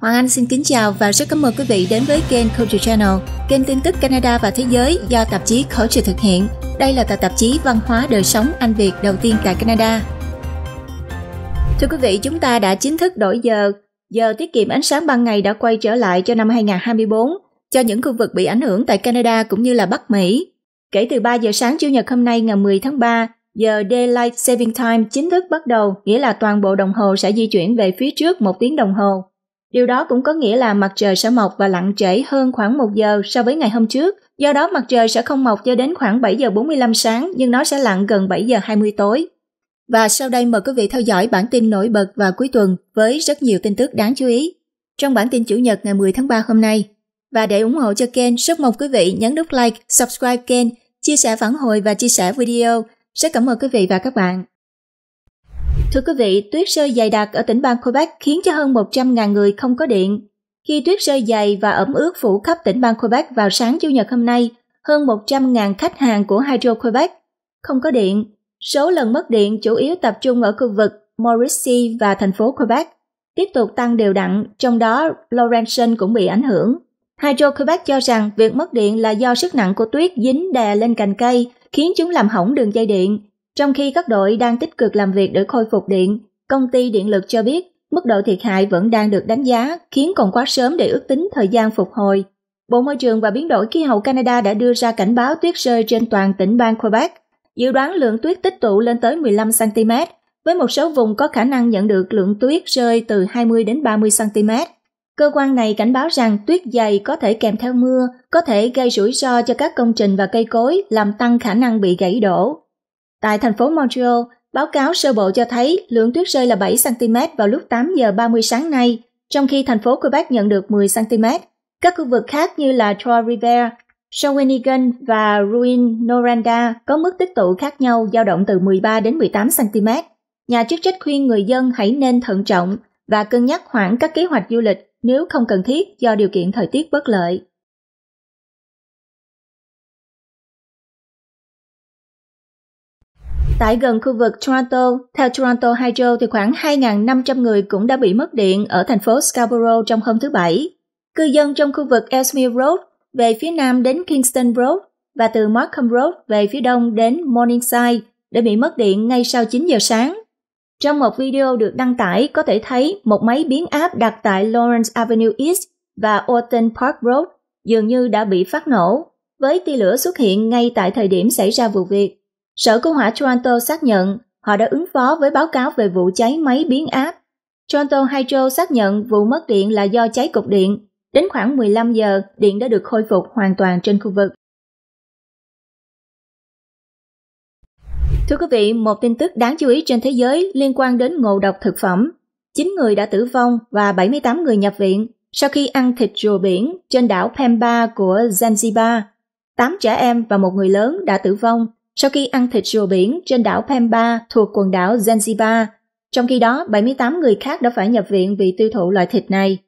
Hoàng Anh xin kính chào và rất cảm ơn quý vị đến với kênh Culture Channel, kênh tin tức Canada và thế giới do tạp chí Culture thực hiện. Đây là tờ tạp chí văn hóa đời sống Anh Việt đầu tiên tại Canada. Thưa quý vị, chúng ta đã chính thức đổi giờ. Giờ tiết kiệm ánh sáng ban ngày đã quay trở lại cho năm 2024 cho những khu vực bị ảnh hưởng tại Canada cũng như là Bắc Mỹ. Kể từ 3 giờ sáng Chủ nhật hôm nay ngày 10 tháng 3, giờ Daylight Saving Time chính thức bắt đầu, nghĩa là toàn bộ đồng hồ sẽ di chuyển về phía trước một tiếng đồng hồ Điều đó cũng có nghĩa là mặt trời sẽ mọc và lặn trễ hơn khoảng 1 giờ so với ngày hôm trước. Do đó mặt trời sẽ không mọc cho đến khoảng 7 giờ 45 sáng nhưng nó sẽ lặn gần 7 giờ 20 tối. Và sau đây mời quý vị theo dõi bản tin nổi bật và cuối tuần với rất nhiều tin tức đáng chú ý. Trong bản tin Chủ nhật ngày 10 tháng 3 hôm nay, và để ủng hộ cho kênh, rất mong quý vị nhấn nút like, subscribe kênh, chia sẻ phản hồi và chia sẻ video. Rất cảm ơn quý vị và các bạn. Thưa quý vị, tuyết rơi dày đặc ở tỉnh bang Quebec khiến cho hơn 100.000 người không có điện. Khi tuyết rơi dày và ẩm ướt phủ khắp tỉnh bang Quebec vào sáng Chủ nhật hôm nay, hơn 100.000 khách hàng của Hydro Quebec không có điện. Số lần mất điện chủ yếu tập trung ở khu vực Mauricie và thành phố Quebec, tiếp tục tăng đều đặn, trong đó Laurentian cũng bị ảnh hưởng. Hydro Quebec cho rằng việc mất điện là do sức nặng của tuyết dính đè lên cành cây, khiến chúng làm hỏng đường dây điện, trong khi các đội đang tích cực làm việc để khôi phục điện, công ty điện lực cho biết mức độ thiệt hại vẫn đang được đánh giá, khiến còn quá sớm để ước tính thời gian phục hồi. Bộ Môi trường và Biến đổi Khí hậu Canada đã đưa ra cảnh báo tuyết rơi trên toàn tỉnh bang Quebec, dự đoán lượng tuyết tích tụ lên tới 15cm, với một số vùng có khả năng nhận được lượng tuyết rơi từ 20 đến 30cm. Cơ quan này cảnh báo rằng tuyết dày có thể kèm theo mưa, có thể gây rủi ro cho các công trình và cây cối, làm tăng khả năng bị gãy đổ. Tại thành phố Montreal, báo cáo sơ bộ cho thấy lượng tuyết rơi là 7 cm vào lúc 8 giờ 30 sáng nay, trong khi thành phố Quebec nhận được 10 cm. Các khu vực khác như là Trois Rivières, Shawinigan và Ruin Noranda có mức tích tụ khác nhau dao động từ 13 đến 18 cm. Nhà chức trách khuyên người dân hãy nên thận trọng và cân nhắc hoãn các kế hoạch du lịch nếu không cần thiết do điều kiện thời tiết bất lợi. tại gần khu vực Toronto. Theo Toronto Hydro thì khoảng 2.500 người cũng đã bị mất điện ở thành phố Scarborough trong hôm thứ Bảy. Cư dân trong khu vực Ellesmere Road về phía nam đến Kingston Road và từ Markham Road về phía đông đến Morningside đã bị mất điện ngay sau 9 giờ sáng. Trong một video được đăng tải có thể thấy một máy biến áp đặt tại Lawrence Avenue East và Orton Park Road dường như đã bị phát nổ, với tia lửa xuất hiện ngay tại thời điểm xảy ra vụ việc. Sở Cứu hỏa Toronto xác nhận họ đã ứng phó với báo cáo về vụ cháy máy biến áp. Toronto Hydro xác nhận vụ mất điện là do cháy cục điện. Đến khoảng 15 giờ, điện đã được khôi phục hoàn toàn trên khu vực. Thưa quý vị, một tin tức đáng chú ý trên thế giới liên quan đến ngộ độc thực phẩm. 9 người đã tử vong và 78 người nhập viện sau khi ăn thịt rùa biển trên đảo Pemba của Zanzibar. 8 trẻ em và một người lớn đã tử vong sau khi ăn thịt rùa biển trên đảo Pemba thuộc quần đảo Zanzibar. Trong khi đó, 78 người khác đã phải nhập viện vì tiêu thụ loại thịt này.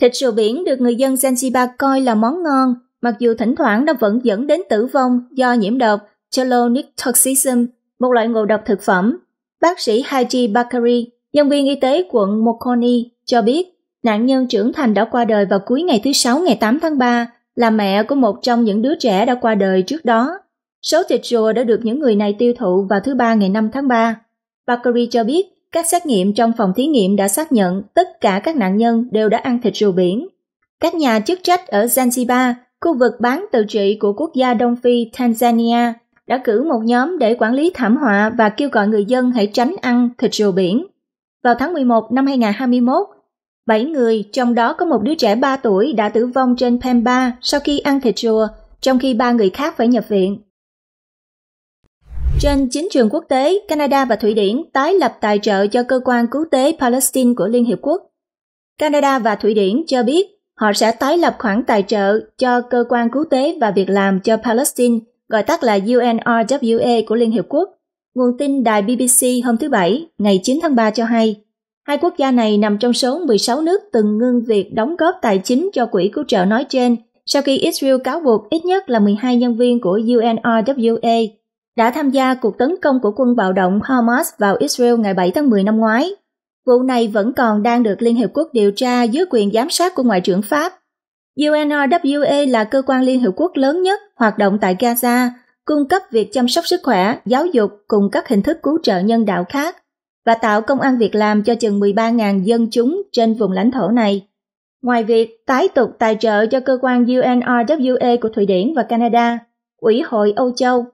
Thịt rùa biển được người dân Zanzibar coi là món ngon, mặc dù thỉnh thoảng nó vẫn dẫn đến tử vong do nhiễm độc chelonicotoxism, một loại ngộ độc thực phẩm. Bác sĩ Haji Bakari, nhân viên y tế quận Mokoni, cho biết nạn nhân trưởng thành đã qua đời vào cuối ngày thứ Sáu ngày 8 tháng 3, là mẹ của một trong những đứa trẻ đã qua đời trước đó. Số thịt rùa đã được những người này tiêu thụ vào thứ Ba ngày 5 tháng 3. Bakary cho biết các xét nghiệm trong phòng thí nghiệm đã xác nhận tất cả các nạn nhân đều đã ăn thịt rùa biển. Các nhà chức trách ở Zanzibar, khu vực bán tự trị của quốc gia Đông Phi Tanzania, đã cử một nhóm để quản lý thảm họa và kêu gọi người dân hãy tránh ăn thịt rùa biển. Vào tháng 11 năm 2021, 7 người, trong đó có một đứa trẻ 3 tuổi đã tử vong trên Pemba sau khi ăn thịt rùa, trong khi ba người khác phải nhập viện. Trên chính trường quốc tế, Canada và Thụy Điển tái lập tài trợ cho cơ quan cứu tế Palestine của Liên Hiệp Quốc. Canada và Thụy Điển cho biết họ sẽ tái lập khoản tài trợ cho cơ quan cứu tế và việc làm cho Palestine, gọi tắt là UNRWA của Liên Hiệp Quốc. Nguồn tin đài BBC hôm thứ Bảy, ngày 9 tháng 3 cho hay, hai quốc gia này nằm trong số 16 nước từng ngưng việc đóng góp tài chính cho quỹ cứu trợ nói trên sau khi Israel cáo buộc ít nhất là 12 nhân viên của UNRWA đã tham gia cuộc tấn công của quân bạo động Hamas vào Israel ngày 7 tháng 10 năm ngoái. Vụ này vẫn còn đang được Liên Hiệp Quốc điều tra dưới quyền giám sát của Ngoại trưởng Pháp. UNRWA là cơ quan Liên Hiệp Quốc lớn nhất hoạt động tại Gaza, cung cấp việc chăm sóc sức khỏe, giáo dục cùng các hình thức cứu trợ nhân đạo khác và tạo công an việc làm cho chừng 13.000 dân chúng trên vùng lãnh thổ này. Ngoài việc tái tục tài trợ cho cơ quan UNRWA của Thụy Điển và Canada, Ủy hội Âu Châu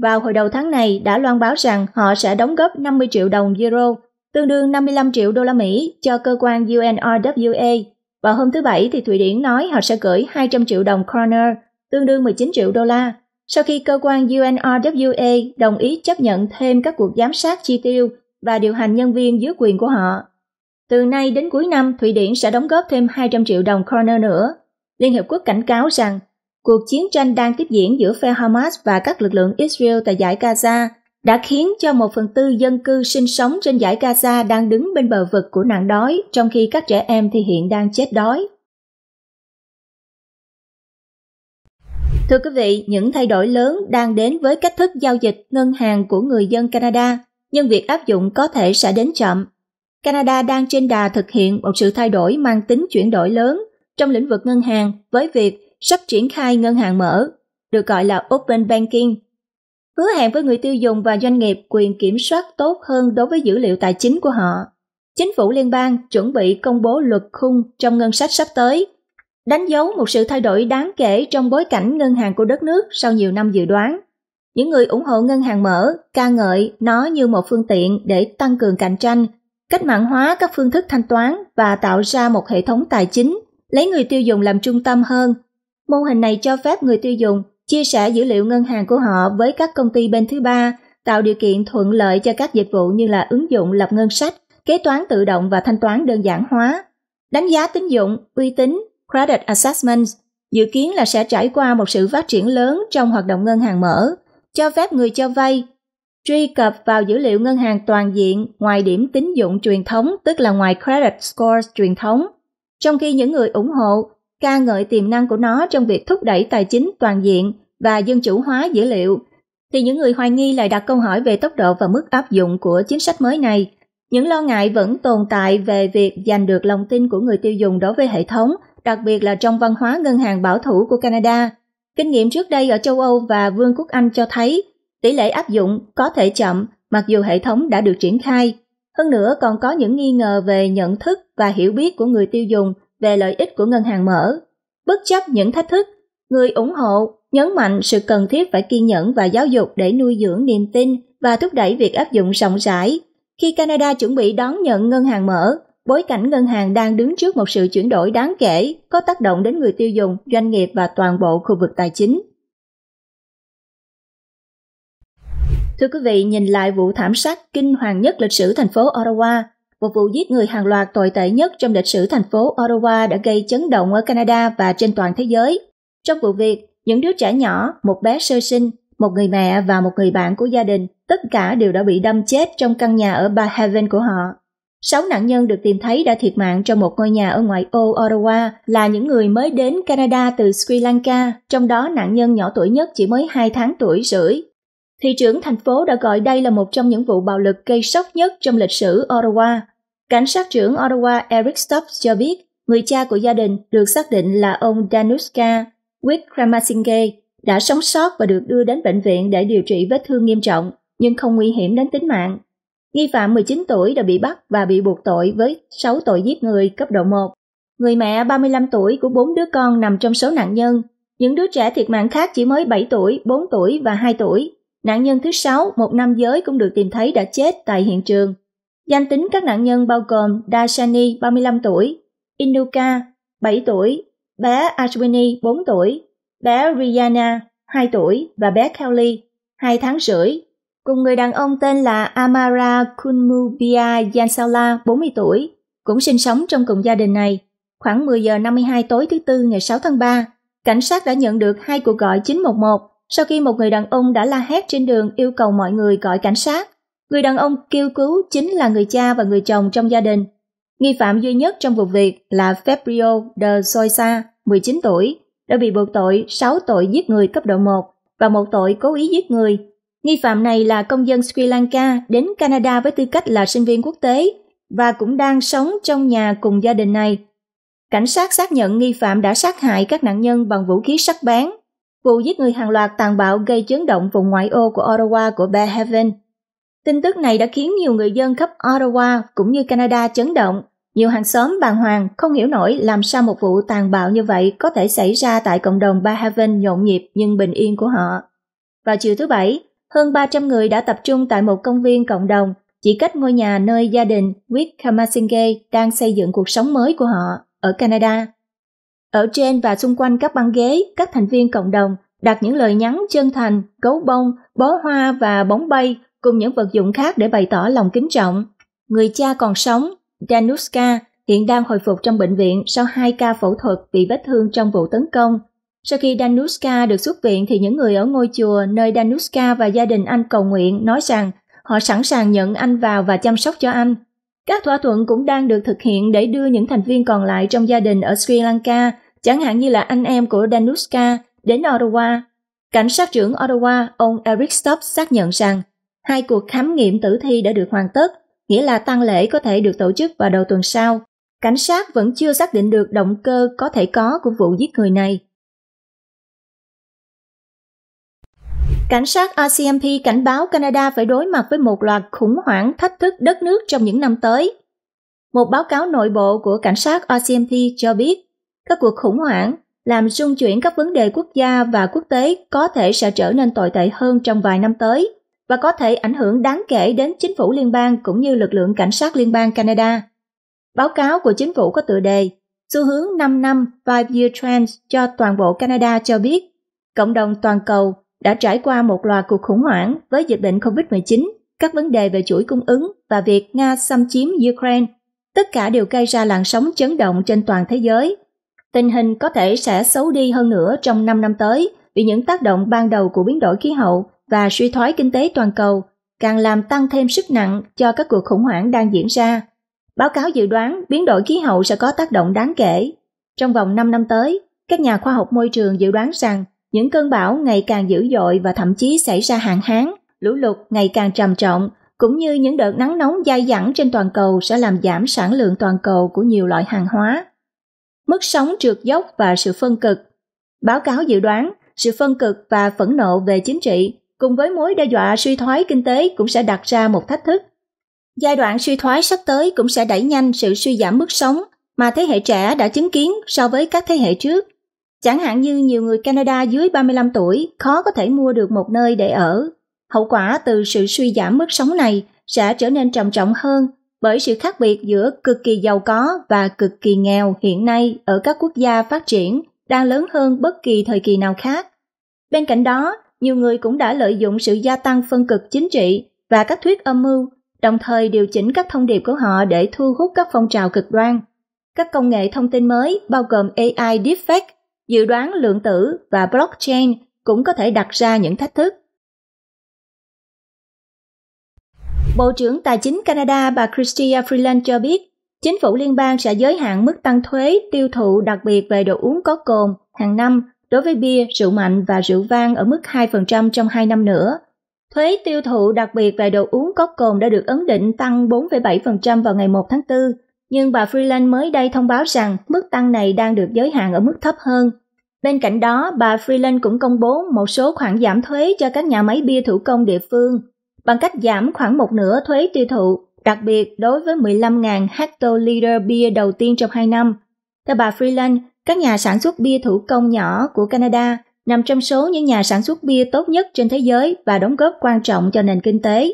vào hồi đầu tháng này đã loan báo rằng họ sẽ đóng góp 50 triệu đồng euro, tương đương 55 triệu đô la Mỹ cho cơ quan UNRWA. và hôm thứ Bảy thì Thụy Điển nói họ sẽ gửi 200 triệu đồng kroner, tương đương 19 triệu đô la, sau khi cơ quan UNRWA đồng ý chấp nhận thêm các cuộc giám sát chi tiêu và điều hành nhân viên dưới quyền của họ. Từ nay đến cuối năm, Thụy Điển sẽ đóng góp thêm 200 triệu đồng kroner nữa. Liên Hiệp Quốc cảnh cáo rằng cuộc chiến tranh đang tiếp diễn giữa phe Hamas và các lực lượng Israel tại giải Gaza đã khiến cho một phần tư dân cư sinh sống trên giải Gaza đang đứng bên bờ vực của nạn đói, trong khi các trẻ em thì hiện đang chết đói. Thưa quý vị, những thay đổi lớn đang đến với cách thức giao dịch ngân hàng của người dân Canada, nhưng việc áp dụng có thể sẽ đến chậm. Canada đang trên đà thực hiện một sự thay đổi mang tính chuyển đổi lớn trong lĩnh vực ngân hàng với việc sắp triển khai ngân hàng mở, được gọi là Open Banking, hứa hẹn với người tiêu dùng và doanh nghiệp quyền kiểm soát tốt hơn đối với dữ liệu tài chính của họ. Chính phủ liên bang chuẩn bị công bố luật khung trong ngân sách sắp tới, đánh dấu một sự thay đổi đáng kể trong bối cảnh ngân hàng của đất nước sau nhiều năm dự đoán. Những người ủng hộ ngân hàng mở ca ngợi nó như một phương tiện để tăng cường cạnh tranh, cách mạng hóa các phương thức thanh toán và tạo ra một hệ thống tài chính lấy người tiêu dùng làm trung tâm hơn Mô hình này cho phép người tiêu dùng chia sẻ dữ liệu ngân hàng của họ với các công ty bên thứ ba, tạo điều kiện thuận lợi cho các dịch vụ như là ứng dụng lập ngân sách, kế toán tự động và thanh toán đơn giản hóa. Đánh giá tín dụng, uy tín, credit assessments) dự kiến là sẽ trải qua một sự phát triển lớn trong hoạt động ngân hàng mở, cho phép người cho vay truy cập vào dữ liệu ngân hàng toàn diện ngoài điểm tín dụng truyền thống tức là ngoài credit scores truyền thống. Trong khi những người ủng hộ ca ngợi tiềm năng của nó trong việc thúc đẩy tài chính toàn diện và dân chủ hóa dữ liệu, thì những người hoài nghi lại đặt câu hỏi về tốc độ và mức áp dụng của chính sách mới này. Những lo ngại vẫn tồn tại về việc giành được lòng tin của người tiêu dùng đối với hệ thống, đặc biệt là trong văn hóa ngân hàng bảo thủ của Canada. Kinh nghiệm trước đây ở châu Âu và Vương quốc Anh cho thấy tỷ lệ áp dụng có thể chậm mặc dù hệ thống đã được triển khai. Hơn nữa còn có những nghi ngờ về nhận thức và hiểu biết của người tiêu dùng về lợi ích của ngân hàng mở. Bất chấp những thách thức, người ủng hộ nhấn mạnh sự cần thiết phải kiên nhẫn và giáo dục để nuôi dưỡng niềm tin và thúc đẩy việc áp dụng rộng rãi. Khi Canada chuẩn bị đón nhận ngân hàng mở, bối cảnh ngân hàng đang đứng trước một sự chuyển đổi đáng kể có tác động đến người tiêu dùng, doanh nghiệp và toàn bộ khu vực tài chính. Thưa quý vị, nhìn lại vụ thảm sát kinh hoàng nhất lịch sử thành phố Ottawa một vụ giết người hàng loạt tồi tệ nhất trong lịch sử thành phố Ottawa đã gây chấn động ở Canada và trên toàn thế giới. Trong vụ việc, những đứa trẻ nhỏ, một bé sơ sinh, một người mẹ và một người bạn của gia đình, tất cả đều đã bị đâm chết trong căn nhà ở Barhaven của họ. Sáu nạn nhân được tìm thấy đã thiệt mạng trong một ngôi nhà ở ngoại ô Ottawa là những người mới đến Canada từ Sri Lanka, trong đó nạn nhân nhỏ tuổi nhất chỉ mới 2 tháng tuổi rưỡi. Thị trưởng thành phố đã gọi đây là một trong những vụ bạo lực gây sốc nhất trong lịch sử Ottawa Cảnh sát trưởng Ottawa Eric Stubbs cho biết người cha của gia đình được xác định là ông Danuska Wickramasinghe đã sống sót và được đưa đến bệnh viện để điều trị vết thương nghiêm trọng nhưng không nguy hiểm đến tính mạng. Nghi phạm 19 tuổi đã bị bắt và bị buộc tội với 6 tội giết người cấp độ 1. Người mẹ 35 tuổi của bốn đứa con nằm trong số nạn nhân. Những đứa trẻ thiệt mạng khác chỉ mới 7 tuổi, 4 tuổi và 2 tuổi. Nạn nhân thứ 6, một nam giới cũng được tìm thấy đã chết tại hiện trường Danh tính các nạn nhân bao gồm Dashani 35 tuổi, Inuka 7 tuổi, bé Ashwini 4 tuổi, bé Rihanna 2 tuổi và bé Kelly 2 tháng rưỡi, cùng người đàn ông tên là Amara Kunmubia Yansala 40 tuổi, cũng sinh sống trong cùng gia đình này. Khoảng 10 giờ 52 tối thứ Tư ngày 6 tháng 3, cảnh sát đã nhận được hai cuộc gọi 911 sau khi một người đàn ông đã la hét trên đường yêu cầu mọi người gọi cảnh sát. Người đàn ông kêu cứu chính là người cha và người chồng trong gia đình. Nghi phạm duy nhất trong vụ việc là Fabio de Soisa, 19 tuổi, đã bị buộc tội 6 tội giết người cấp độ 1 và một tội cố ý giết người. Nghi phạm này là công dân Sri Lanka đến Canada với tư cách là sinh viên quốc tế và cũng đang sống trong nhà cùng gia đình này. Cảnh sát xác nhận nghi phạm đã sát hại các nạn nhân bằng vũ khí sắc bén. Vụ giết người hàng loạt tàn bạo gây chấn động vùng ngoại ô của Ottawa của Bear Haven Tin tức này đã khiến nhiều người dân khắp Ottawa cũng như Canada chấn động. Nhiều hàng xóm bàng hoàng không hiểu nổi làm sao một vụ tàn bạo như vậy có thể xảy ra tại cộng đồng Barhaven nhộn nhịp nhưng bình yên của họ. Vào chiều thứ Bảy, hơn 300 người đã tập trung tại một công viên cộng đồng chỉ cách ngôi nhà nơi gia đình Wickhamasinghe đang xây dựng cuộc sống mới của họ ở Canada. Ở trên và xung quanh các băng ghế, các thành viên cộng đồng đặt những lời nhắn chân thành, gấu bông, bó hoa và bóng bay cùng những vật dụng khác để bày tỏ lòng kính trọng. Người cha còn sống, Danuska, hiện đang hồi phục trong bệnh viện sau 2 ca phẫu thuật bị vết thương trong vụ tấn công. Sau khi Danuska được xuất viện thì những người ở ngôi chùa nơi Danuska và gia đình anh cầu nguyện nói rằng họ sẵn sàng nhận anh vào và chăm sóc cho anh. Các thỏa thuận cũng đang được thực hiện để đưa những thành viên còn lại trong gia đình ở Sri Lanka, chẳng hạn như là anh em của Danuska, đến Ottawa. Cảnh sát trưởng Ottawa, ông Eric Stubbs xác nhận rằng Hai cuộc khám nghiệm tử thi đã được hoàn tất, nghĩa là tang lễ có thể được tổ chức vào đầu tuần sau. Cảnh sát vẫn chưa xác định được động cơ có thể có của vụ giết người này. Cảnh sát RCMP cảnh báo Canada phải đối mặt với một loạt khủng hoảng thách thức đất nước trong những năm tới. Một báo cáo nội bộ của cảnh sát RCMP cho biết, các cuộc khủng hoảng làm xung chuyển các vấn đề quốc gia và quốc tế có thể sẽ trở nên tồi tệ hơn trong vài năm tới và có thể ảnh hưởng đáng kể đến chính phủ liên bang cũng như lực lượng cảnh sát liên bang Canada. Báo cáo của chính phủ có tựa đề Xu hướng 5 năm 5-year trends cho toàn bộ Canada cho biết cộng đồng toàn cầu đã trải qua một loạt cuộc khủng hoảng với dịch bệnh COVID-19, các vấn đề về chuỗi cung ứng và việc Nga xâm chiếm Ukraine. Tất cả đều gây ra làn sóng chấn động trên toàn thế giới. Tình hình có thể sẽ xấu đi hơn nữa trong 5 năm tới vì những tác động ban đầu của biến đổi khí hậu và suy thoái kinh tế toàn cầu càng làm tăng thêm sức nặng cho các cuộc khủng hoảng đang diễn ra. Báo cáo dự đoán biến đổi khí hậu sẽ có tác động đáng kể. Trong vòng 5 năm tới, các nhà khoa học môi trường dự đoán rằng những cơn bão ngày càng dữ dội và thậm chí xảy ra hạn hán, lũ lụt ngày càng trầm trọng, cũng như những đợt nắng nóng dai dẳng trên toàn cầu sẽ làm giảm sản lượng toàn cầu của nhiều loại hàng hóa. Mức sống trượt dốc và sự phân cực Báo cáo dự đoán sự phân cực và phẫn nộ về chính trị cùng với mối đe dọa suy thoái kinh tế cũng sẽ đặt ra một thách thức. Giai đoạn suy thoái sắp tới cũng sẽ đẩy nhanh sự suy giảm mức sống mà thế hệ trẻ đã chứng kiến so với các thế hệ trước. Chẳng hạn như nhiều người Canada dưới 35 tuổi khó có thể mua được một nơi để ở. Hậu quả từ sự suy giảm mức sống này sẽ trở nên trầm trọng hơn bởi sự khác biệt giữa cực kỳ giàu có và cực kỳ nghèo hiện nay ở các quốc gia phát triển đang lớn hơn bất kỳ thời kỳ nào khác. Bên cạnh đó, nhiều người cũng đã lợi dụng sự gia tăng phân cực chính trị và các thuyết âm mưu, đồng thời điều chỉnh các thông điệp của họ để thu hút các phong trào cực đoan. Các công nghệ thông tin mới bao gồm AI deepfake, dự đoán lượng tử và blockchain cũng có thể đặt ra những thách thức. Bộ trưởng Tài chính Canada bà Chrystia Freeland cho biết, chính phủ liên bang sẽ giới hạn mức tăng thuế tiêu thụ đặc biệt về đồ uống có cồn hàng năm Đối với bia, rượu mạnh và rượu vang ở mức 2% trong 2 năm nữa. Thuế tiêu thụ đặc biệt về đồ uống có cồn đã được ấn định tăng 4,7% vào ngày 1 tháng 4, nhưng bà Freeland mới đây thông báo rằng mức tăng này đang được giới hạn ở mức thấp hơn. Bên cạnh đó, bà Freeland cũng công bố một số khoản giảm thuế cho các nhà máy bia thủ công địa phương, bằng cách giảm khoảng một nửa thuế tiêu thụ, đặc biệt đối với 15.000 hectoliter bia đầu tiên trong 2 năm. Theo bà Freeland, các nhà sản xuất bia thủ công nhỏ của Canada nằm trong số những nhà sản xuất bia tốt nhất trên thế giới và đóng góp quan trọng cho nền kinh tế.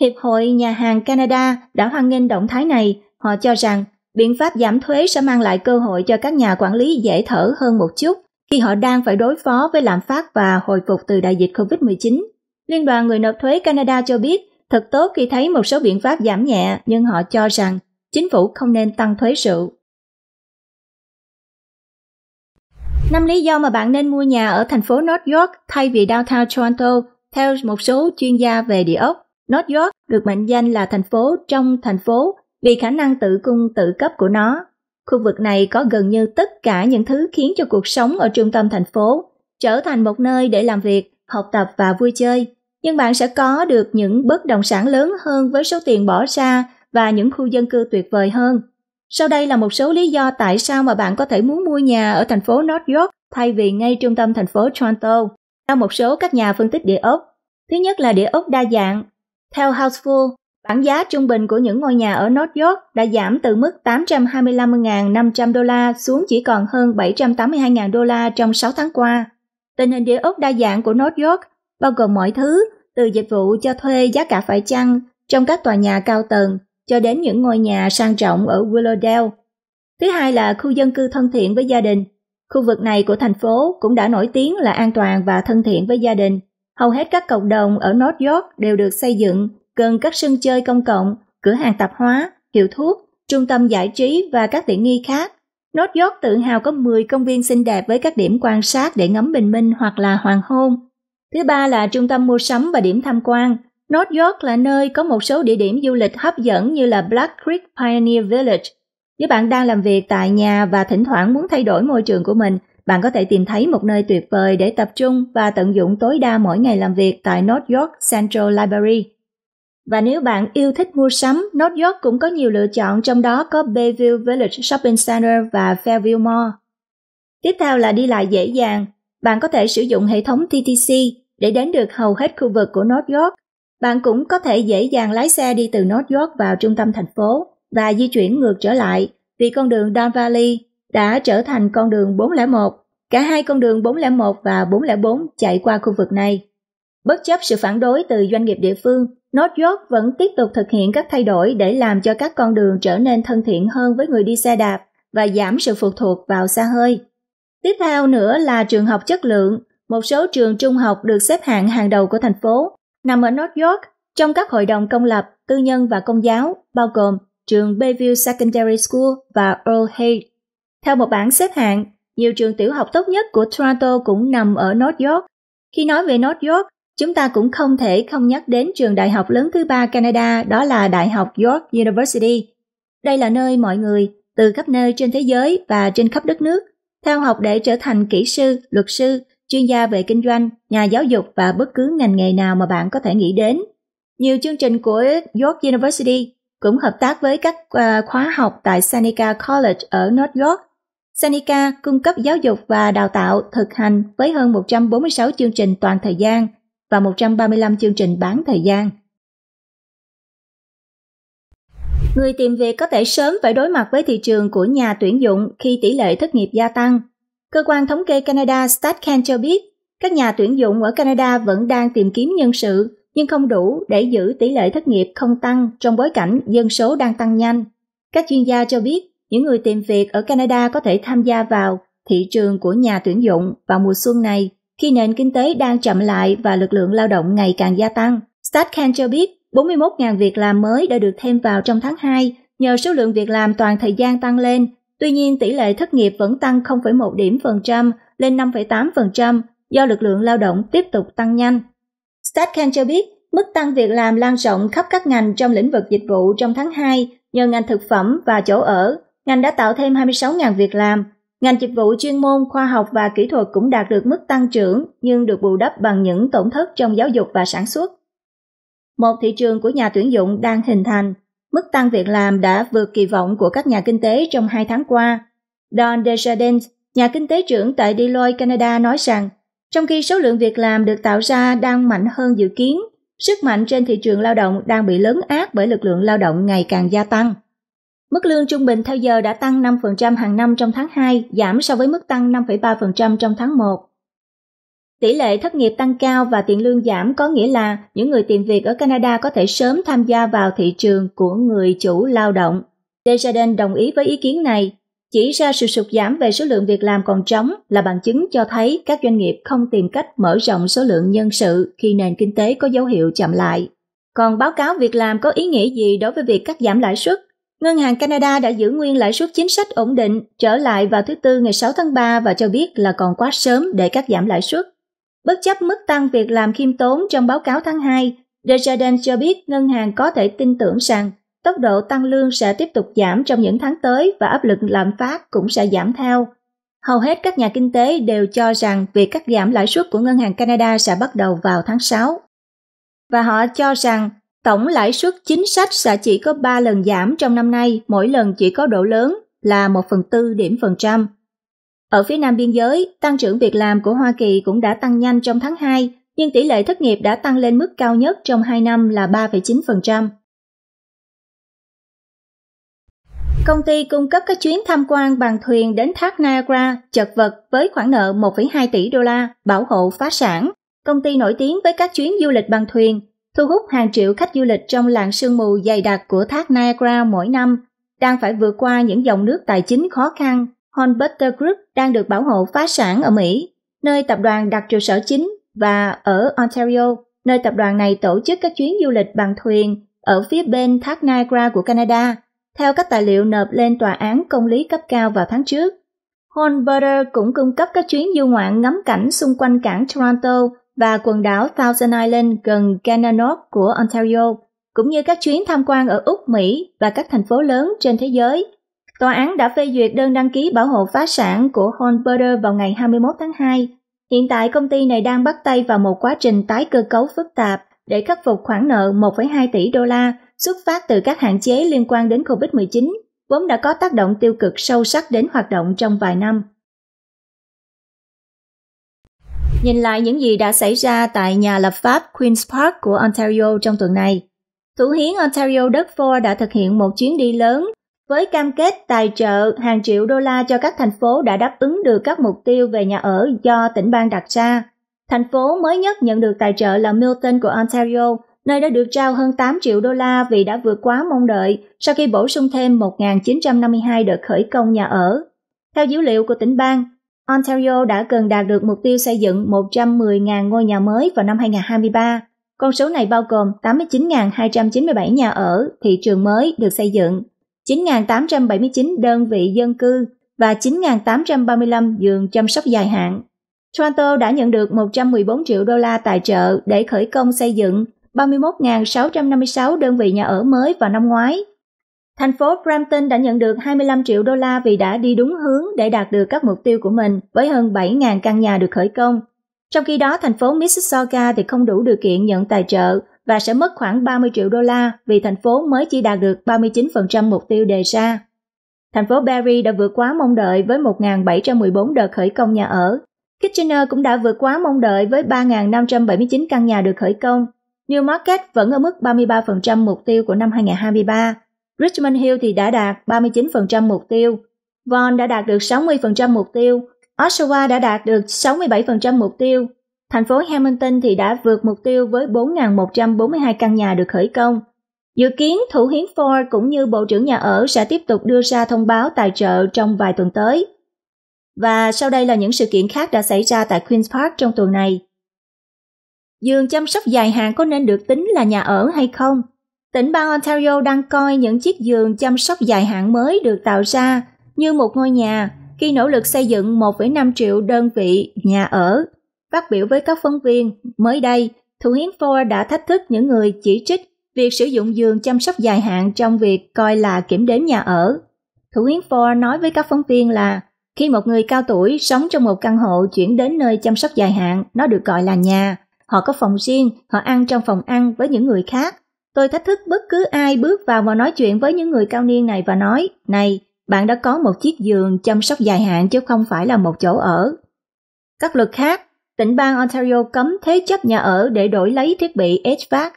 Hiệp hội Nhà hàng Canada đã hoan nghênh động thái này, họ cho rằng biện pháp giảm thuế sẽ mang lại cơ hội cho các nhà quản lý dễ thở hơn một chút khi họ đang phải đối phó với lạm phát và hồi phục từ đại dịch COVID-19. Liên đoàn người nộp thuế Canada cho biết thật tốt khi thấy một số biện pháp giảm nhẹ nhưng họ cho rằng chính phủ không nên tăng thuế rượu. Năm lý do mà bạn nên mua nhà ở thành phố North York thay vì downtown Toronto, theo một số chuyên gia về địa ốc. North York được mệnh danh là thành phố trong thành phố vì khả năng tự cung tự cấp của nó. Khu vực này có gần như tất cả những thứ khiến cho cuộc sống ở trung tâm thành phố trở thành một nơi để làm việc, học tập và vui chơi. Nhưng bạn sẽ có được những bất động sản lớn hơn với số tiền bỏ ra và những khu dân cư tuyệt vời hơn. Sau đây là một số lý do tại sao mà bạn có thể muốn mua nhà ở thành phố North York thay vì ngay trung tâm thành phố Toronto. Theo một số các nhà phân tích địa ốc, thứ nhất là địa ốc đa dạng. Theo Houseful, bản giá trung bình của những ngôi nhà ở North York đã giảm từ mức 825.500 đô la xuống chỉ còn hơn 782.000 đô la trong 6 tháng qua. Tình hình địa ốc đa dạng của North York bao gồm mọi thứ, từ dịch vụ cho thuê giá cả phải chăng trong các tòa nhà cao tầng cho đến những ngôi nhà sang trọng ở Willowdale. Thứ hai là khu dân cư thân thiện với gia đình. Khu vực này của thành phố cũng đã nổi tiếng là an toàn và thân thiện với gia đình. Hầu hết các cộng đồng ở North York đều được xây dựng gần các sân chơi công cộng, cửa hàng tạp hóa, hiệu thuốc, trung tâm giải trí và các tiện nghi khác. North York tự hào có 10 công viên xinh đẹp với các điểm quan sát để ngắm bình minh hoặc là hoàng hôn. Thứ ba là trung tâm mua sắm và điểm tham quan. North York là nơi có một số địa điểm du lịch hấp dẫn như là Black Creek Pioneer Village. Nếu bạn đang làm việc tại nhà và thỉnh thoảng muốn thay đổi môi trường của mình, bạn có thể tìm thấy một nơi tuyệt vời để tập trung và tận dụng tối đa mỗi ngày làm việc tại North York Central Library. Và nếu bạn yêu thích mua sắm, North York cũng có nhiều lựa chọn trong đó có Bayview Village Shopping Center và Fairview Mall. Tiếp theo là đi lại dễ dàng. Bạn có thể sử dụng hệ thống TTC để đến được hầu hết khu vực của North York bạn cũng có thể dễ dàng lái xe đi từ North York vào trung tâm thành phố và di chuyển ngược trở lại vì con đường Don Valley đã trở thành con đường 401. Cả hai con đường 401 và 404 chạy qua khu vực này. Bất chấp sự phản đối từ doanh nghiệp địa phương, North York vẫn tiếp tục thực hiện các thay đổi để làm cho các con đường trở nên thân thiện hơn với người đi xe đạp và giảm sự phụ thuộc vào xa hơi. Tiếp theo nữa là trường học chất lượng, một số trường trung học được xếp hạng hàng đầu của thành phố nằm ở North York trong các hội đồng công lập, tư nhân và công giáo, bao gồm trường Bayview Secondary School và Earl Hay. Theo một bảng xếp hạng, nhiều trường tiểu học tốt nhất của Toronto cũng nằm ở North York. Khi nói về North York, chúng ta cũng không thể không nhắc đến trường đại học lớn thứ ba Canada đó là Đại học York University. Đây là nơi mọi người từ khắp nơi trên thế giới và trên khắp đất nước theo học để trở thành kỹ sư, luật sư chuyên gia về kinh doanh, nhà giáo dục và bất cứ ngành nghề nào mà bạn có thể nghĩ đến. Nhiều chương trình của York University cũng hợp tác với các à, khóa học tại Seneca College ở North York. Seneca cung cấp giáo dục và đào tạo thực hành với hơn 146 chương trình toàn thời gian và 135 chương trình bán thời gian. Người tìm việc có thể sớm phải đối mặt với thị trường của nhà tuyển dụng khi tỷ lệ thất nghiệp gia tăng Cơ quan thống kê Canada StatCan cho biết, các nhà tuyển dụng ở Canada vẫn đang tìm kiếm nhân sự, nhưng không đủ để giữ tỷ lệ thất nghiệp không tăng trong bối cảnh dân số đang tăng nhanh. Các chuyên gia cho biết, những người tìm việc ở Canada có thể tham gia vào thị trường của nhà tuyển dụng vào mùa xuân này khi nền kinh tế đang chậm lại và lực lượng lao động ngày càng gia tăng. StatCan cho biết 41.000 việc làm mới đã được thêm vào trong tháng 2 nhờ số lượng việc làm toàn thời gian tăng lên Tuy nhiên, tỷ lệ thất nghiệp vẫn tăng 0,1 điểm phần trăm lên 5,8% do lực lượng lao động tiếp tục tăng nhanh. Statcan cho biết, mức tăng việc làm lan rộng khắp các ngành trong lĩnh vực dịch vụ trong tháng 2 nhờ ngành thực phẩm và chỗ ở. Ngành đã tạo thêm 26.000 việc làm. Ngành dịch vụ chuyên môn, khoa học và kỹ thuật cũng đạt được mức tăng trưởng nhưng được bù đắp bằng những tổn thất trong giáo dục và sản xuất. Một thị trường của nhà tuyển dụng đang hình thành Mức tăng việc làm đã vượt kỳ vọng của các nhà kinh tế trong hai tháng qua. Don Desjardins, nhà kinh tế trưởng tại Deloitte Canada nói rằng, trong khi số lượng việc làm được tạo ra đang mạnh hơn dự kiến, sức mạnh trên thị trường lao động đang bị lớn át bởi lực lượng lao động ngày càng gia tăng. Mức lương trung bình theo giờ đã tăng 5% hàng năm trong tháng 2, giảm so với mức tăng 5,3% trong tháng 1. Tỷ lệ thất nghiệp tăng cao và tiền lương giảm có nghĩa là những người tìm việc ở Canada có thể sớm tham gia vào thị trường của người chủ lao động. Desjardins đồng ý với ý kiến này, chỉ ra sự sụt giảm về số lượng việc làm còn trống là bằng chứng cho thấy các doanh nghiệp không tìm cách mở rộng số lượng nhân sự khi nền kinh tế có dấu hiệu chậm lại. Còn báo cáo việc làm có ý nghĩa gì đối với việc cắt giảm lãi suất? Ngân hàng Canada đã giữ nguyên lãi suất chính sách ổn định trở lại vào thứ Tư ngày 6 tháng 3 và cho biết là còn quá sớm để cắt giảm lãi suất. Bất chấp mức tăng việc làm khiêm tốn trong báo cáo tháng 2, Desjardins cho biết ngân hàng có thể tin tưởng rằng tốc độ tăng lương sẽ tiếp tục giảm trong những tháng tới và áp lực lạm phát cũng sẽ giảm theo. Hầu hết các nhà kinh tế đều cho rằng việc cắt giảm lãi suất của Ngân hàng Canada sẽ bắt đầu vào tháng 6. Và họ cho rằng tổng lãi suất chính sách sẽ chỉ có 3 lần giảm trong năm nay, mỗi lần chỉ có độ lớn là 1 phần tư điểm phần trăm. Ở phía nam biên giới, tăng trưởng việc làm của Hoa Kỳ cũng đã tăng nhanh trong tháng 2, nhưng tỷ lệ thất nghiệp đã tăng lên mức cao nhất trong 2 năm là 3,9%. Công ty cung cấp các chuyến tham quan bằng thuyền đến thác Niagara chật vật với khoản nợ 1,2 tỷ đô la bảo hộ phá sản. Công ty nổi tiếng với các chuyến du lịch bằng thuyền, thu hút hàng triệu khách du lịch trong làng sương mù dày đặc của thác Niagara mỗi năm, đang phải vượt qua những dòng nước tài chính khó khăn Hornbutter Group đang được bảo hộ phá sản ở Mỹ, nơi tập đoàn đặt trụ sở chính, và ở Ontario, nơi tập đoàn này tổ chức các chuyến du lịch bằng thuyền ở phía bên thác Niagara của Canada, theo các tài liệu nộp lên tòa án công lý cấp cao vào tháng trước. Hornbutter cũng cung cấp các chuyến du ngoạn ngắm cảnh xung quanh cảng Toronto và quần đảo Thousand Island gần Gananoque của Ontario, cũng như các chuyến tham quan ở Úc, Mỹ và các thành phố lớn trên thế giới Tòa án đã phê duyệt đơn đăng ký bảo hộ phá sản của Holmberger vào ngày 21 tháng 2. Hiện tại công ty này đang bắt tay vào một quá trình tái cơ cấu phức tạp để khắc phục khoản nợ 1,2 tỷ đô la xuất phát từ các hạn chế liên quan đến COVID-19, vốn đã có tác động tiêu cực sâu sắc đến hoạt động trong vài năm. Nhìn lại những gì đã xảy ra tại nhà lập pháp Queen's Park của Ontario trong tuần này, Thủ hiến Ontario Doug Ford đã thực hiện một chuyến đi lớn với cam kết tài trợ hàng triệu đô la cho các thành phố đã đáp ứng được các mục tiêu về nhà ở do tỉnh bang đặt ra. Thành phố mới nhất nhận được tài trợ là Milton của Ontario, nơi đã được trao hơn 8 triệu đô la vì đã vượt quá mong đợi sau khi bổ sung thêm 1.952 đợt khởi công nhà ở. Theo dữ liệu của tỉnh bang, Ontario đã cần đạt được mục tiêu xây dựng 110.000 ngôi nhà mới vào năm 2023. Con số này bao gồm 89.297 nhà ở thị trường mới được xây dựng 9.879 đơn vị dân cư và 9.835 giường chăm sóc dài hạn. Toronto đã nhận được 114 triệu đô la tài trợ để khởi công xây dựng 31.656 đơn vị nhà ở mới vào năm ngoái. Thành phố Brampton đã nhận được 25 triệu đô la vì đã đi đúng hướng để đạt được các mục tiêu của mình với hơn 7.000 căn nhà được khởi công. Trong khi đó, thành phố Mississauga thì không đủ điều kiện nhận tài trợ và sẽ mất khoảng 30 triệu đô la vì thành phố mới chỉ đạt được 39% mục tiêu đề ra. Thành phố Paris đã vượt quá mong đợi với 1.714 đợt khởi công nhà ở. Kitchener cũng đã vượt quá mong đợi với 3.579 căn nhà được khởi công. Newmarket vẫn ở mức 33% mục tiêu của năm 2023. Richmond Hill thì đã đạt 39% mục tiêu. Vaughan đã đạt được 60% mục tiêu. Oshawa đã đạt được 67% mục tiêu Thành phố Hamilton thì đã vượt mục tiêu với 4.142 căn nhà được khởi công. Dự kiến thủ hiến Ford cũng như Bộ trưởng Nhà ở sẽ tiếp tục đưa ra thông báo tài trợ trong vài tuần tới. Và sau đây là những sự kiện khác đã xảy ra tại Queen's Park trong tuần này. Dường chăm sóc dài hạn có nên được tính là nhà ở hay không? Tỉnh bang Ontario đang coi những chiếc giường chăm sóc dài hạn mới được tạo ra như một ngôi nhà khi nỗ lực xây dựng 1,5 triệu đơn vị nhà ở Phát biểu với các phóng viên, mới đây, Thủ hiến Ford đã thách thức những người chỉ trích việc sử dụng giường chăm sóc dài hạn trong việc coi là kiểm đếm nhà ở. Thủ hiến Ford nói với các phóng viên là khi một người cao tuổi sống trong một căn hộ chuyển đến nơi chăm sóc dài hạn, nó được gọi là nhà. Họ có phòng riêng, họ ăn trong phòng ăn với những người khác. Tôi thách thức bất cứ ai bước vào và nói chuyện với những người cao niên này và nói, này, bạn đã có một chiếc giường chăm sóc dài hạn chứ không phải là một chỗ ở. Các luật khác, tỉnh bang Ontario cấm thế chấp nhà ở để đổi lấy thiết bị HVAC.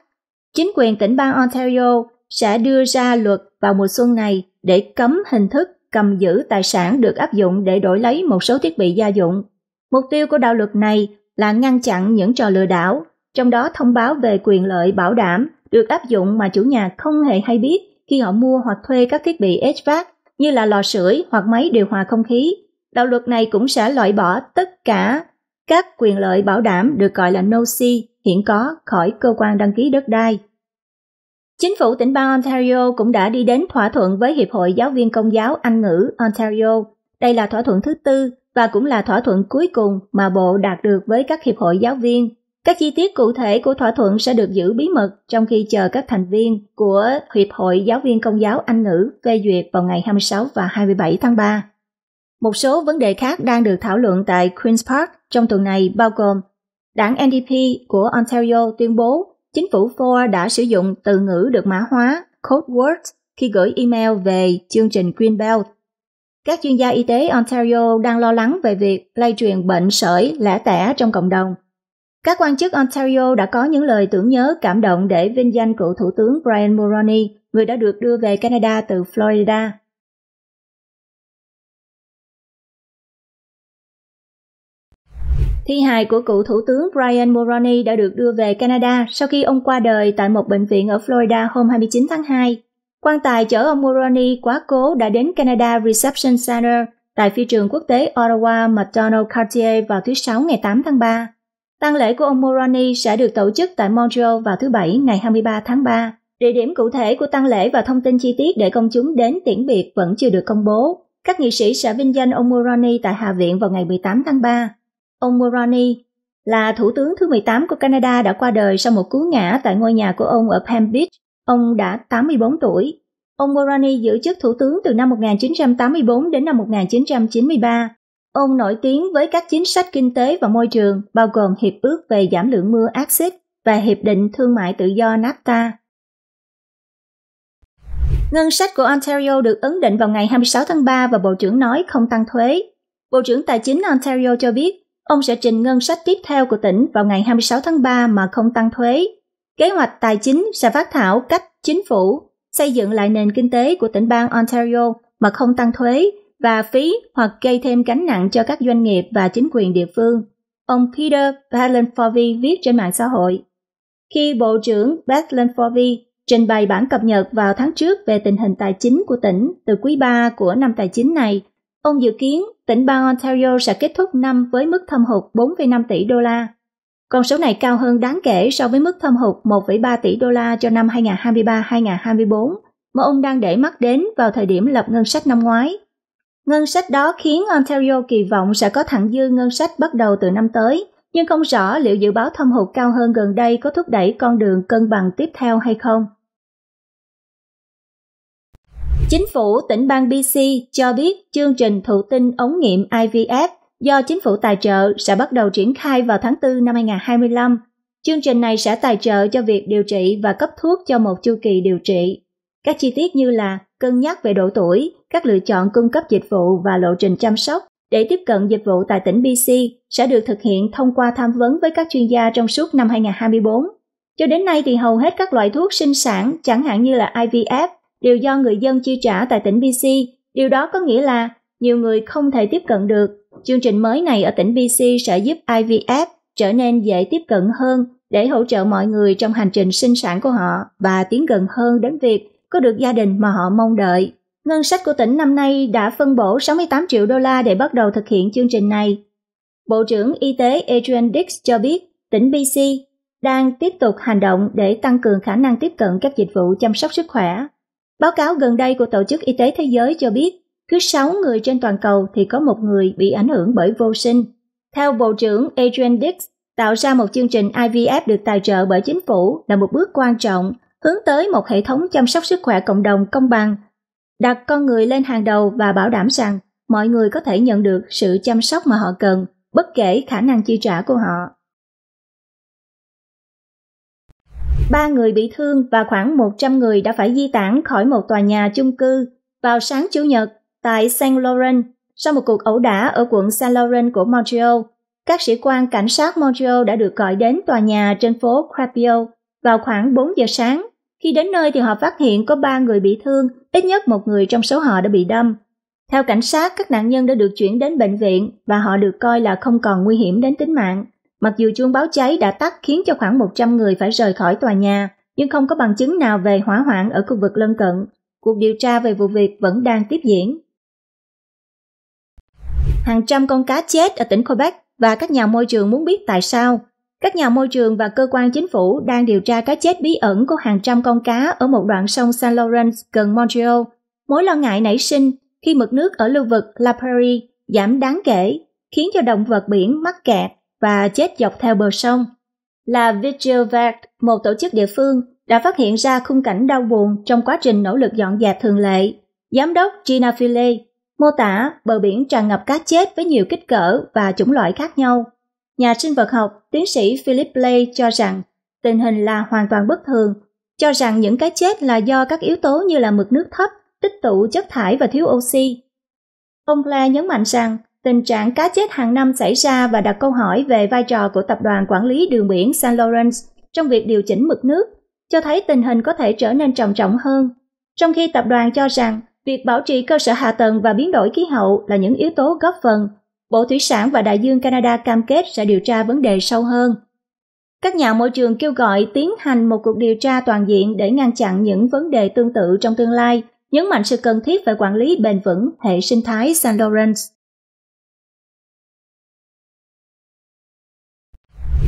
Chính quyền tỉnh bang Ontario sẽ đưa ra luật vào mùa xuân này để cấm hình thức cầm giữ tài sản được áp dụng để đổi lấy một số thiết bị gia dụng. Mục tiêu của đạo luật này là ngăn chặn những trò lừa đảo, trong đó thông báo về quyền lợi bảo đảm được áp dụng mà chủ nhà không hề hay biết khi họ mua hoặc thuê các thiết bị HVAC như là lò sưởi hoặc máy điều hòa không khí. Đạo luật này cũng sẽ loại bỏ tất cả các quyền lợi bảo đảm được gọi là NOSI hiện có khỏi cơ quan đăng ký đất đai. Chính phủ tỉnh bang Ontario cũng đã đi đến thỏa thuận với Hiệp hội Giáo viên Công giáo Anh ngữ Ontario. Đây là thỏa thuận thứ tư và cũng là thỏa thuận cuối cùng mà bộ đạt được với các hiệp hội giáo viên. Các chi tiết cụ thể của thỏa thuận sẽ được giữ bí mật trong khi chờ các thành viên của Hiệp hội Giáo viên Công giáo Anh ngữ phê duyệt vào ngày 26 và 27 tháng 3. Một số vấn đề khác đang được thảo luận tại Queen's Park trong tuần này bao gồm đảng NDP của Ontario tuyên bố chính phủ Ford đã sử dụng từ ngữ được mã hóa code words khi gửi email về chương trình Greenbelt. Các chuyên gia y tế Ontario đang lo lắng về việc lây truyền bệnh sởi lẻ tẻ trong cộng đồng. Các quan chức Ontario đã có những lời tưởng nhớ cảm động để vinh danh cựu Thủ tướng Brian Mulroney, người đã được đưa về Canada từ Florida. Thi hài của cựu thủ tướng Brian Mulroney đã được đưa về Canada sau khi ông qua đời tại một bệnh viện ở Florida hôm 29 tháng 2. Quan tài chở ông Mulroney quá cố đã đến Canada Reception Center tại phi trường quốc tế Ottawa MacDonald Cartier vào thứ Sáu ngày 8 tháng 3. Tang lễ của ông Mulroney sẽ được tổ chức tại Montreal vào thứ Bảy ngày 23 tháng 3. Địa điểm cụ thể của tang lễ và thông tin chi tiết để công chúng đến tiễn biệt vẫn chưa được công bố. Các nghị sĩ sẽ vinh danh ông Mulroney tại Hạ viện vào ngày 18 tháng 3. Ông Mulroney là thủ tướng thứ 18 của Canada đã qua đời sau một cú ngã tại ngôi nhà của ông ở Palm Beach. Ông đã 84 tuổi. Ông Mulroney giữ chức thủ tướng từ năm 1984 đến năm 1993. Ông nổi tiếng với các chính sách kinh tế và môi trường, bao gồm hiệp ước về giảm lượng mưa ACID và hiệp định thương mại tự do NAFTA. Ngân sách của Ontario được ấn định vào ngày 26 tháng 3 và Bộ trưởng nói không tăng thuế. Bộ trưởng Tài chính Ontario cho biết Ông sẽ trình ngân sách tiếp theo của tỉnh vào ngày 26 tháng 3 mà không tăng thuế. Kế hoạch tài chính sẽ phát thảo cách chính phủ xây dựng lại nền kinh tế của tỉnh bang Ontario mà không tăng thuế và phí hoặc gây thêm gánh nặng cho các doanh nghiệp và chính quyền địa phương. Ông Peter Ballenforvy viết trên mạng xã hội. Khi Bộ trưởng Ballenforvy trình bày bản cập nhật vào tháng trước về tình hình tài chính của tỉnh từ quý 3 của năm tài chính này, ông dự kiến tỉnh bang Ontario sẽ kết thúc năm với mức thâm hụt 4,5 tỷ đô la. Con số này cao hơn đáng kể so với mức thâm hụt 1,3 tỷ đô la cho năm 2023-2024 mà ông đang để mắt đến vào thời điểm lập ngân sách năm ngoái. Ngân sách đó khiến Ontario kỳ vọng sẽ có thẳng dư ngân sách bắt đầu từ năm tới, nhưng không rõ liệu dự báo thâm hụt cao hơn gần đây có thúc đẩy con đường cân bằng tiếp theo hay không. Chính phủ tỉnh bang BC cho biết chương trình thụ tinh ống nghiệm IVF do chính phủ tài trợ sẽ bắt đầu triển khai vào tháng 4 năm 2025. Chương trình này sẽ tài trợ cho việc điều trị và cấp thuốc cho một chu kỳ điều trị. Các chi tiết như là cân nhắc về độ tuổi, các lựa chọn cung cấp dịch vụ và lộ trình chăm sóc để tiếp cận dịch vụ tại tỉnh BC sẽ được thực hiện thông qua tham vấn với các chuyên gia trong suốt năm 2024. Cho đến nay thì hầu hết các loại thuốc sinh sản, chẳng hạn như là IVF, đều do người dân chi trả tại tỉnh BC. Điều đó có nghĩa là nhiều người không thể tiếp cận được. Chương trình mới này ở tỉnh BC sẽ giúp IVF trở nên dễ tiếp cận hơn để hỗ trợ mọi người trong hành trình sinh sản của họ và tiến gần hơn đến việc có được gia đình mà họ mong đợi. Ngân sách của tỉnh năm nay đã phân bổ 68 triệu đô la để bắt đầu thực hiện chương trình này. Bộ trưởng Y tế Adrian Dix cho biết tỉnh BC đang tiếp tục hành động để tăng cường khả năng tiếp cận các dịch vụ chăm sóc sức khỏe Báo cáo gần đây của Tổ chức Y tế Thế giới cho biết, cứ sáu người trên toàn cầu thì có một người bị ảnh hưởng bởi vô sinh. Theo Bộ trưởng Adrian Dix, tạo ra một chương trình IVF được tài trợ bởi chính phủ là một bước quan trọng hướng tới một hệ thống chăm sóc sức khỏe cộng đồng công bằng, đặt con người lên hàng đầu và bảo đảm rằng mọi người có thể nhận được sự chăm sóc mà họ cần, bất kể khả năng chi trả của họ. Ba người bị thương và khoảng 100 người đã phải di tản khỏi một tòa nhà chung cư vào sáng Chủ nhật tại St. Laurent sau một cuộc ẩu đả ở quận St. Laurent của Montreal. Các sĩ quan cảnh sát Montreal đã được gọi đến tòa nhà trên phố Crapio vào khoảng 4 giờ sáng. Khi đến nơi thì họ phát hiện có ba người bị thương, ít nhất một người trong số họ đã bị đâm. Theo cảnh sát, các nạn nhân đã được chuyển đến bệnh viện và họ được coi là không còn nguy hiểm đến tính mạng. Mặc dù chuông báo cháy đã tắt khiến cho khoảng 100 người phải rời khỏi tòa nhà, nhưng không có bằng chứng nào về hỏa hoạn ở khu vực lân cận. Cuộc điều tra về vụ việc vẫn đang tiếp diễn. Hàng trăm con cá chết ở tỉnh Quebec và các nhà môi trường muốn biết tại sao. Các nhà môi trường và cơ quan chính phủ đang điều tra cá chết bí ẩn của hàng trăm con cá ở một đoạn sông Saint Lawrence gần Montreal. Mối lo ngại nảy sinh khi mực nước ở lưu vực La Prairie giảm đáng kể, khiến cho động vật biển mắc kẹt và chết dọc theo bờ sông. Là Vigilvac, một tổ chức địa phương, đã phát hiện ra khung cảnh đau buồn trong quá trình nỗ lực dọn dẹp thường lệ. Giám đốc Gina Fille mô tả bờ biển tràn ngập cá chết với nhiều kích cỡ và chủng loại khác nhau. Nhà sinh vật học tiến sĩ Philip Lay cho rằng tình hình là hoàn toàn bất thường, cho rằng những cái chết là do các yếu tố như là mực nước thấp, tích tụ chất thải và thiếu oxy. Ông Lay nhấn mạnh rằng Tình trạng cá chết hàng năm xảy ra và đặt câu hỏi về vai trò của tập đoàn quản lý đường biển St. Lawrence trong việc điều chỉnh mực nước, cho thấy tình hình có thể trở nên trầm trọng hơn. Trong khi tập đoàn cho rằng việc bảo trì cơ sở hạ tầng và biến đổi khí hậu là những yếu tố góp phần, Bộ Thủy sản và Đại dương Canada cam kết sẽ điều tra vấn đề sâu hơn. Các nhà môi trường kêu gọi tiến hành một cuộc điều tra toàn diện để ngăn chặn những vấn đề tương tự trong tương lai, nhấn mạnh sự cần thiết về quản lý bền vững hệ sinh thái St. Lawrence.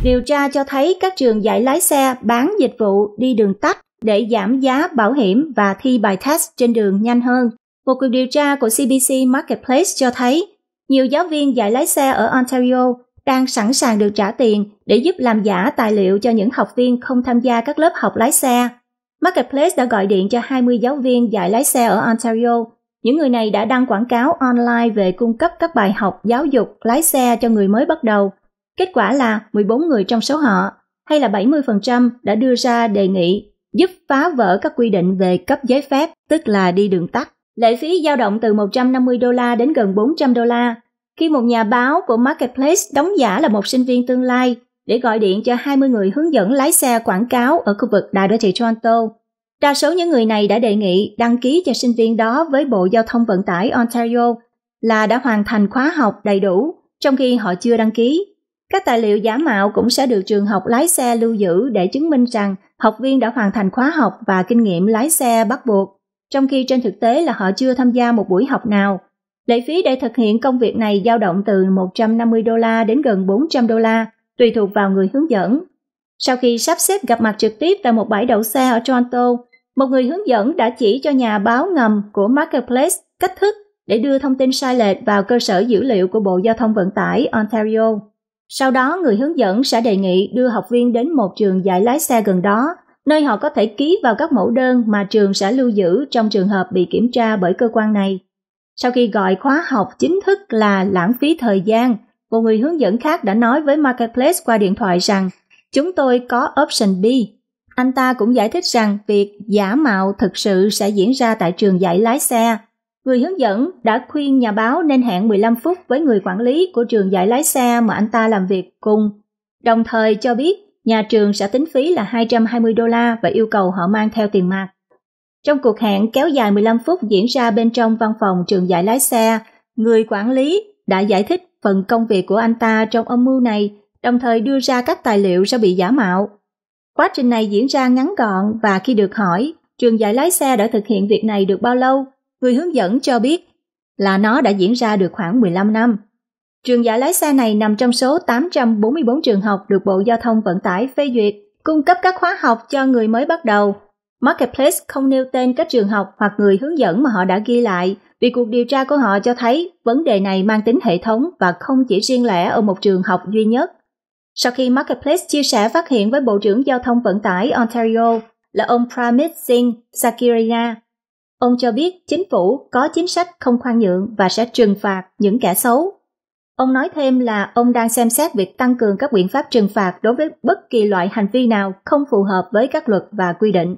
Điều tra cho thấy các trường dạy lái xe bán dịch vụ đi đường tắt để giảm giá bảo hiểm và thi bài test trên đường nhanh hơn. Một cuộc điều tra của CBC Marketplace cho thấy nhiều giáo viên dạy lái xe ở Ontario đang sẵn sàng được trả tiền để giúp làm giả tài liệu cho những học viên không tham gia các lớp học lái xe. Marketplace đã gọi điện cho 20 giáo viên dạy lái xe ở Ontario. Những người này đã đăng quảng cáo online về cung cấp các bài học giáo dục lái xe cho người mới bắt đầu – Kết quả là 14 người trong số họ, hay là 70% đã đưa ra đề nghị giúp phá vỡ các quy định về cấp giấy phép, tức là đi đường tắt. Lệ phí dao động từ 150 đô la đến gần 400 đô la. Khi một nhà báo của Marketplace đóng giả là một sinh viên tương lai để gọi điện cho 20 người hướng dẫn lái xe quảng cáo ở khu vực đại đô thị Toronto, đa số những người này đã đề nghị đăng ký cho sinh viên đó với Bộ Giao thông Vận tải Ontario là đã hoàn thành khóa học đầy đủ, trong khi họ chưa đăng ký. Các tài liệu giả mạo cũng sẽ được trường học lái xe lưu giữ để chứng minh rằng học viên đã hoàn thành khóa học và kinh nghiệm lái xe bắt buộc, trong khi trên thực tế là họ chưa tham gia một buổi học nào. Lệ phí để thực hiện công việc này dao động từ 150 đô la đến gần 400 đô la, tùy thuộc vào người hướng dẫn. Sau khi sắp xếp gặp mặt trực tiếp tại một bãi đậu xe ở Toronto, một người hướng dẫn đã chỉ cho nhà báo ngầm của Marketplace cách thức để đưa thông tin sai lệch vào cơ sở dữ liệu của Bộ Giao thông Vận tải Ontario. Sau đó, người hướng dẫn sẽ đề nghị đưa học viên đến một trường dạy lái xe gần đó, nơi họ có thể ký vào các mẫu đơn mà trường sẽ lưu giữ trong trường hợp bị kiểm tra bởi cơ quan này. Sau khi gọi khóa học chính thức là lãng phí thời gian, một người hướng dẫn khác đã nói với Marketplace qua điện thoại rằng chúng tôi có option B. Anh ta cũng giải thích rằng việc giả mạo thực sự sẽ diễn ra tại trường dạy lái xe, Người hướng dẫn đã khuyên nhà báo nên hẹn 15 phút với người quản lý của trường dạy lái xe mà anh ta làm việc cùng, đồng thời cho biết nhà trường sẽ tính phí là 220 đô la và yêu cầu họ mang theo tiền mặt. Trong cuộc hẹn kéo dài 15 phút diễn ra bên trong văn phòng trường dạy lái xe, người quản lý đã giải thích phần công việc của anh ta trong âm mưu này, đồng thời đưa ra các tài liệu sẽ bị giả mạo. Quá trình này diễn ra ngắn gọn và khi được hỏi, trường dạy lái xe đã thực hiện việc này được bao lâu, Người hướng dẫn cho biết là nó đã diễn ra được khoảng 15 năm. Trường giả lái xe này nằm trong số 844 trường học được Bộ Giao thông Vận tải phê duyệt, cung cấp các khóa học cho người mới bắt đầu. Marketplace không nêu tên các trường học hoặc người hướng dẫn mà họ đã ghi lại, vì cuộc điều tra của họ cho thấy vấn đề này mang tính hệ thống và không chỉ riêng lẻ ở một trường học duy nhất. Sau khi Marketplace chia sẻ phát hiện với Bộ trưởng Giao thông Vận tải Ontario là ông Pramit Singh Sakirina, Ông cho biết chính phủ có chính sách không khoan nhượng và sẽ trừng phạt những kẻ xấu. Ông nói thêm là ông đang xem xét việc tăng cường các biện pháp trừng phạt đối với bất kỳ loại hành vi nào không phù hợp với các luật và quy định.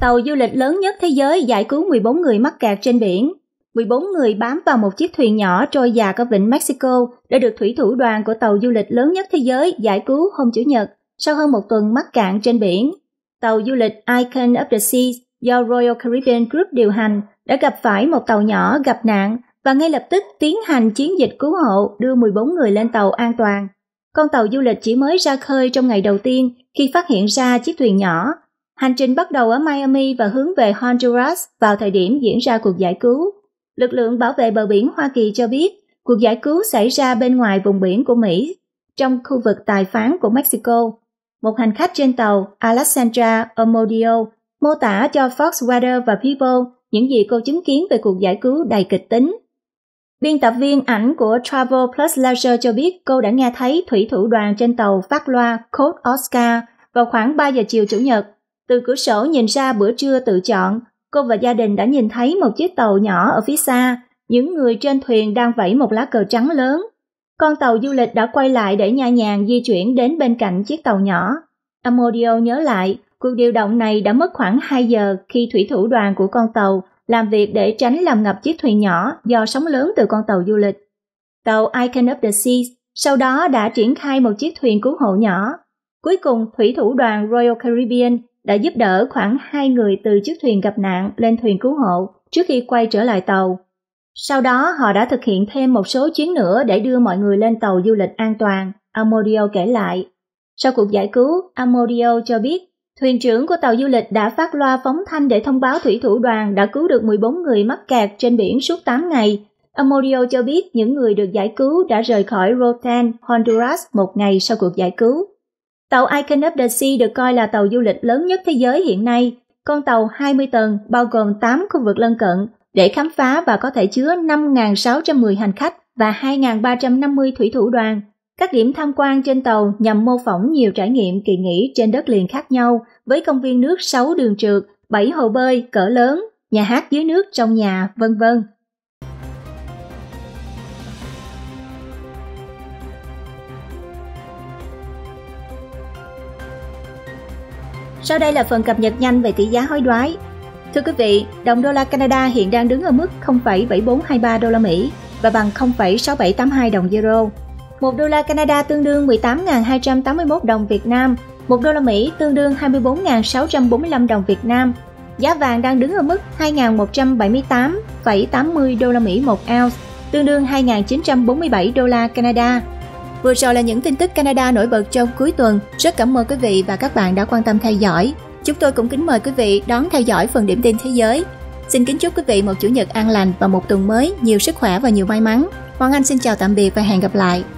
Tàu du lịch lớn nhất thế giới giải cứu 14 người mắc kẹt trên biển. 14 người bám vào một chiếc thuyền nhỏ trôi dạt ở vịnh Mexico đã được thủy thủ đoàn của tàu du lịch lớn nhất thế giới giải cứu hôm Chủ nhật sau hơn một tuần mắc cạn trên biển tàu du lịch Icon of the Seas do Royal Caribbean Group điều hành đã gặp phải một tàu nhỏ gặp nạn và ngay lập tức tiến hành chiến dịch cứu hộ đưa 14 người lên tàu an toàn. Con tàu du lịch chỉ mới ra khơi trong ngày đầu tiên khi phát hiện ra chiếc thuyền nhỏ. Hành trình bắt đầu ở Miami và hướng về Honduras vào thời điểm diễn ra cuộc giải cứu. Lực lượng bảo vệ bờ biển Hoa Kỳ cho biết cuộc giải cứu xảy ra bên ngoài vùng biển của Mỹ, trong khu vực tài phán của Mexico một hành khách trên tàu Alexandra Omodio, mô tả cho Fox Weather và People những gì cô chứng kiến về cuộc giải cứu đầy kịch tính. Biên tập viên ảnh của Travel Plus Leisure cho biết cô đã nghe thấy thủy thủ đoàn trên tàu phát loa Code Oscar vào khoảng 3 giờ chiều Chủ nhật. Từ cửa sổ nhìn ra bữa trưa tự chọn, cô và gia đình đã nhìn thấy một chiếc tàu nhỏ ở phía xa, những người trên thuyền đang vẫy một lá cờ trắng lớn. Con tàu du lịch đã quay lại để nhà nhàng di chuyển đến bên cạnh chiếc tàu nhỏ. Amodio nhớ lại, cuộc điều động này đã mất khoảng 2 giờ khi thủy thủ đoàn của con tàu làm việc để tránh làm ngập chiếc thuyền nhỏ do sóng lớn từ con tàu du lịch. Tàu Icon of the Seas sau đó đã triển khai một chiếc thuyền cứu hộ nhỏ. Cuối cùng, thủy thủ đoàn Royal Caribbean đã giúp đỡ khoảng hai người từ chiếc thuyền gặp nạn lên thuyền cứu hộ trước khi quay trở lại tàu. Sau đó họ đã thực hiện thêm một số chuyến nữa để đưa mọi người lên tàu du lịch an toàn, Amodio kể lại. Sau cuộc giải cứu, Amodio cho biết thuyền trưởng của tàu du lịch đã phát loa phóng thanh để thông báo thủy thủ đoàn đã cứu được 14 người mắc kẹt trên biển suốt 8 ngày. Amodio cho biết những người được giải cứu đã rời khỏi Rotan, Honduras một ngày sau cuộc giải cứu. Tàu Icon of the Sea được coi là tàu du lịch lớn nhất thế giới hiện nay. Con tàu 20 tầng bao gồm 8 khu vực lân cận, để khám phá và có thể chứa 5.610 hành khách và 2.350 thủy thủ đoàn. Các điểm tham quan trên tàu nhằm mô phỏng nhiều trải nghiệm kỳ nghỉ trên đất liền khác nhau với công viên nước 6 đường trượt, 7 hồ bơi cỡ lớn, nhà hát dưới nước trong nhà, vân vân. Sau đây là phần cập nhật nhanh về tỷ giá hối đoái. Thưa quý vị, đồng đô la Canada hiện đang đứng ở mức 0,7423 đô la Mỹ và bằng 0,6782 đồng euro. 1 đô la Canada tương đương 18.281 đồng Việt Nam, 1 đô la Mỹ tương đương 24.645 đồng Việt Nam. Giá vàng đang đứng ở mức 2.178,80 đô la Mỹ một ounce, tương đương 2.947 đô la Canada. Vừa rồi là những tin tức Canada nổi bật trong cuối tuần. Rất cảm ơn quý vị và các bạn đã quan tâm theo dõi. Chúng tôi cũng kính mời quý vị đón theo dõi phần điểm tin thế giới. Xin kính chúc quý vị một chủ nhật an lành và một tuần mới nhiều sức khỏe và nhiều may mắn. Hoàng Anh xin chào tạm biệt và hẹn gặp lại.